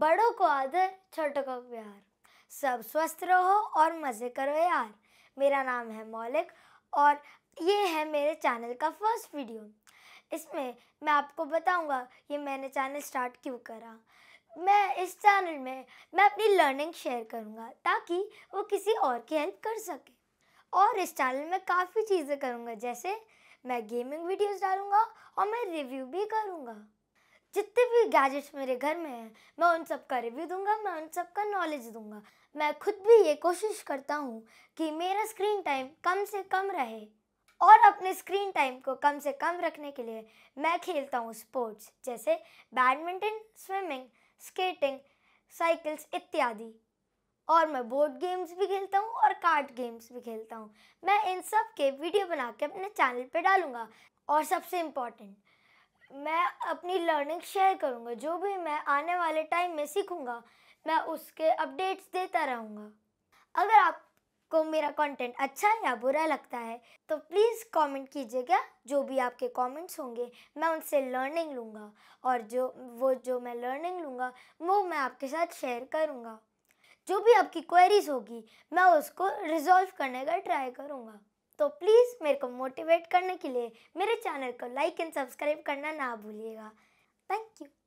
बड़ों को आदर छोटों को प्यार सब स्वस्थ रहो और मज़े करो यार मेरा नाम है मौलिक और ये है मेरे चैनल का फर्स्ट वीडियो इसमें मैं आपको बताऊंगा ये मैंने चैनल स्टार्ट क्यों करा मैं इस चैनल में मैं अपनी लर्निंग शेयर करूंगा ताकि वो किसी और की हेल्प कर सके और इस चैनल में काफ़ी चीज़ें करूंगा जैसे मैं गेमिंग वीडियोस डालूंगा और मैं रिव्यू भी करूंगा जितने भी गैजेट्स मेरे घर में हैं मैं उन सब का रिव्यू दूंगा मैं उन सब का नॉलेज दूंगा मैं खुद भी ये कोशिश करता हूँ कि मेरा स्क्रीन टाइम कम से कम रहे और अपने स्क्रीन टाइम को कम से कम रखने के लिए मैं खेलता हूँ स्पोर्ट्स जैसे बैडमिंटन स्विमिंग स्केटिंग साइकिल्स इत्यादि और मैं बोर्ड गेम्स भी खेलता हूँ और कार्ड गेम्स भी खेलता हूँ मैं इन सब के वीडियो बना के अपने चैनल पे डालूंगा और सबसे इम्पॉर्टेंट मैं अपनी लर्निंग शेयर करूँगा जो भी मैं आने वाले टाइम में सीखूँगा मैं उसके अपडेट्स देता रहूँगा अगर आपको मेरा कंटेंट अच्छा या बुरा लगता है तो प्लीज़ कमेंट कीजिएगा जो भी आपके कमेंट्स होंगे मैं उनसे लर्निंग लूँगा और जो वो जो मैं लर्निंग लूँगा वो मैं आपके साथ शेयर करूँगा जो भी आपकी क्वेरीज होगी मैं उसको रिजॉल्व करने का ट्राई करूँगा तो प्लीज़ मेरे को मोटिवेट करने के लिए मेरे चैनल को लाइक एंड सब्सक्राइब करना ना भूलिएगा थैंक यू